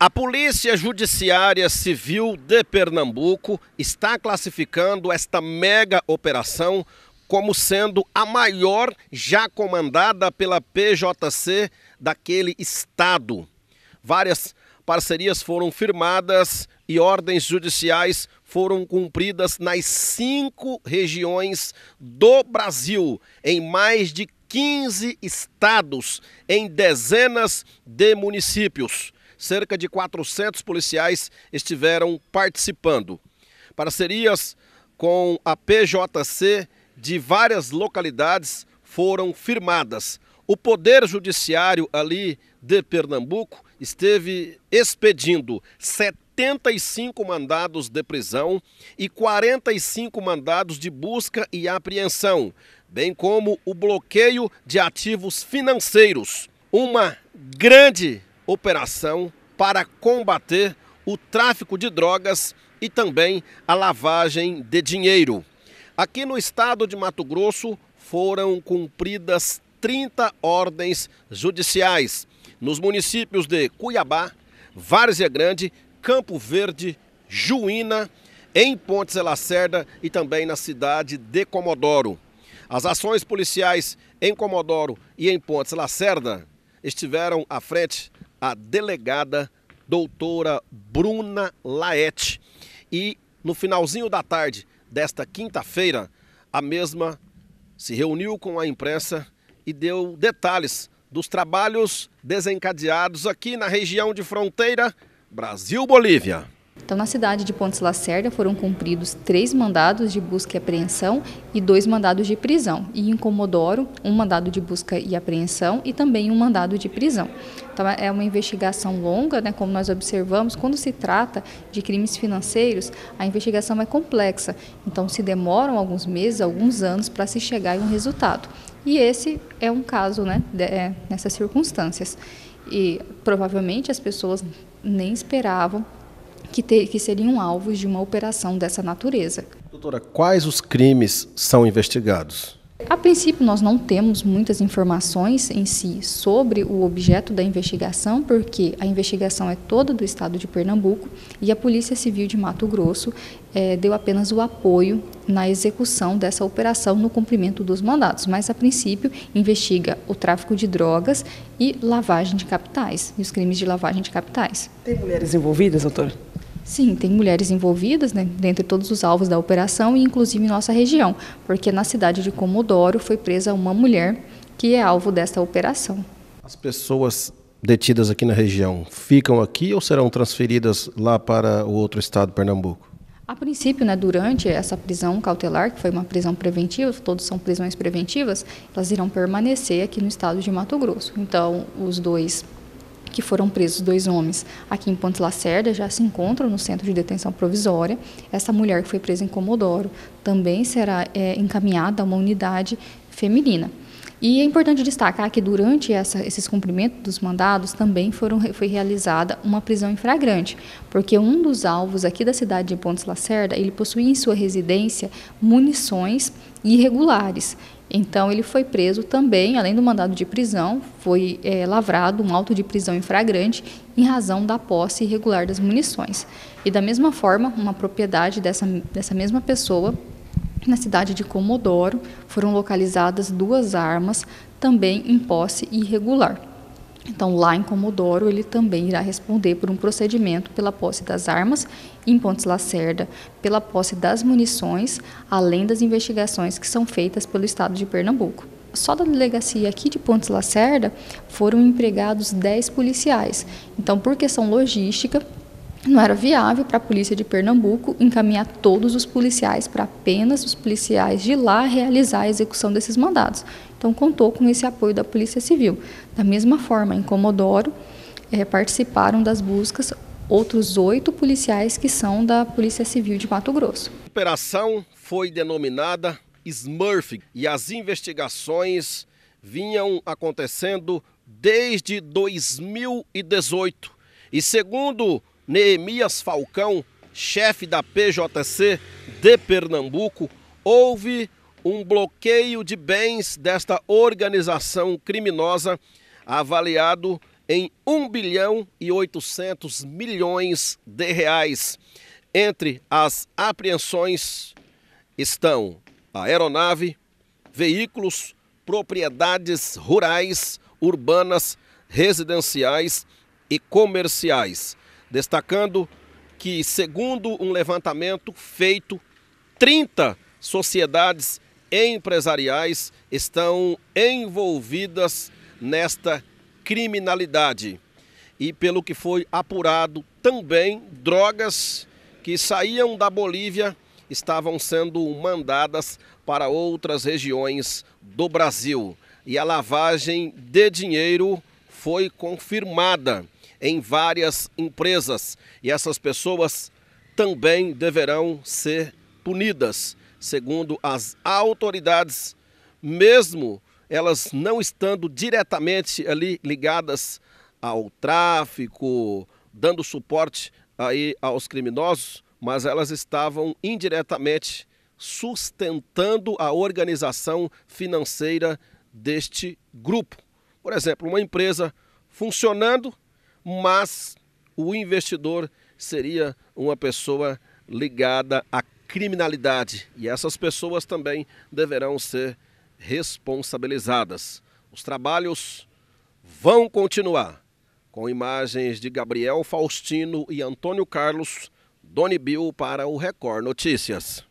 A Polícia Judiciária Civil de Pernambuco está classificando esta mega operação como sendo a maior já comandada pela PJC daquele estado. Várias parcerias foram firmadas e ordens judiciais foram cumpridas nas cinco regiões do Brasil, em mais de 15 estados, em dezenas de municípios cerca de 400 policiais estiveram participando. Parcerias com a PJC de várias localidades foram firmadas. O Poder Judiciário ali de Pernambuco esteve expedindo 75 mandados de prisão e 45 mandados de busca e apreensão, bem como o bloqueio de ativos financeiros. Uma grande operação para combater o tráfico de drogas e também a lavagem de dinheiro. Aqui no estado de Mato Grosso foram cumpridas 30 ordens judiciais nos municípios de Cuiabá, Várzea Grande, Campo Verde, Juína, em Pontes Lacerda e também na cidade de Comodoro. As ações policiais em Comodoro e em Pontes Lacerda estiveram à frente a delegada doutora Bruna Laet. E no finalzinho da tarde desta quinta-feira, a mesma se reuniu com a imprensa e deu detalhes dos trabalhos desencadeados aqui na região de fronteira Brasil-Bolívia. Então, na cidade de Pontes Lacerda foram cumpridos três mandados de busca e apreensão e dois mandados de prisão. E em Comodoro, um mandado de busca e apreensão e também um mandado de prisão. Então, é uma investigação longa, né, como nós observamos, quando se trata de crimes financeiros, a investigação é complexa. Então, se demoram alguns meses, alguns anos para se chegar em um resultado. E esse é um caso né, de, é, nessas circunstâncias. E provavelmente as pessoas nem esperavam que, ter, que seriam alvos de uma operação dessa natureza. Doutora, quais os crimes são investigados? A princípio, nós não temos muitas informações em si sobre o objeto da investigação, porque a investigação é toda do estado de Pernambuco e a Polícia Civil de Mato Grosso é, deu apenas o apoio na execução dessa operação no cumprimento dos mandatos. Mas, a princípio, investiga o tráfico de drogas e lavagem de capitais, e os crimes de lavagem de capitais. Tem mulheres envolvidas, doutora? Sim, tem mulheres envolvidas né, dentre todos os alvos da operação e inclusive em nossa região, porque na cidade de Comodoro foi presa uma mulher que é alvo desta operação. As pessoas detidas aqui na região ficam aqui ou serão transferidas lá para o outro estado, Pernambuco? A princípio, né, durante essa prisão cautelar, que foi uma prisão preventiva, todos são prisões preventivas, elas irão permanecer aqui no estado de Mato Grosso. Então, os dois que foram presos dois homens aqui em Ponte Lacerda, já se encontram no centro de detenção provisória. Essa mulher que foi presa em Comodoro também será é, encaminhada a uma unidade feminina. E é importante destacar que durante essa, esses cumprimentos dos mandados também foram, foi realizada uma prisão em flagrante, porque um dos alvos aqui da cidade de Pontes Lacerda, ele possuía em sua residência munições irregulares. Então, ele foi preso também, além do mandado de prisão, foi é, lavrado um auto de prisão em flagrante em razão da posse irregular das munições. E, da mesma forma, uma propriedade dessa, dessa mesma pessoa, na cidade de Comodoro, foram localizadas duas armas, também em posse irregular. Então, lá em Comodoro, ele também irá responder por um procedimento pela posse das armas, em Pontes Lacerda, pela posse das munições, além das investigações que são feitas pelo Estado de Pernambuco. Só da delegacia aqui de Pontes Lacerda foram empregados 10 policiais. Então, por questão logística, não era viável para a polícia de Pernambuco encaminhar todos os policiais para apenas os policiais de lá realizar a execução desses mandados. Então contou com esse apoio da Polícia Civil. Da mesma forma, em Comodoro é, participaram das buscas outros oito policiais que são da Polícia Civil de Mato Grosso. A operação foi denominada Smurf e as investigações vinham acontecendo desde 2018. E segundo Neemias Falcão, chefe da PJC de Pernambuco, houve um bloqueio de bens desta organização criminosa avaliado em 1 bilhão e 800 milhões de reais. Entre as apreensões estão a aeronave, veículos, propriedades rurais, urbanas, residenciais e comerciais destacando que, segundo um levantamento feito, 30 sociedades empresariais estão envolvidas nesta criminalidade. E pelo que foi apurado, também drogas que saíam da Bolívia estavam sendo mandadas para outras regiões do Brasil. E a lavagem de dinheiro foi confirmada em várias empresas. E essas pessoas também deverão ser punidas, segundo as autoridades, mesmo elas não estando diretamente ali ligadas ao tráfico, dando suporte aí aos criminosos, mas elas estavam indiretamente sustentando a organização financeira deste grupo. Por exemplo, uma empresa funcionando mas o investidor seria uma pessoa ligada à criminalidade e essas pessoas também deverão ser responsabilizadas. Os trabalhos vão continuar com imagens de Gabriel Faustino e Antônio Carlos, Doni Bill para o Record Notícias.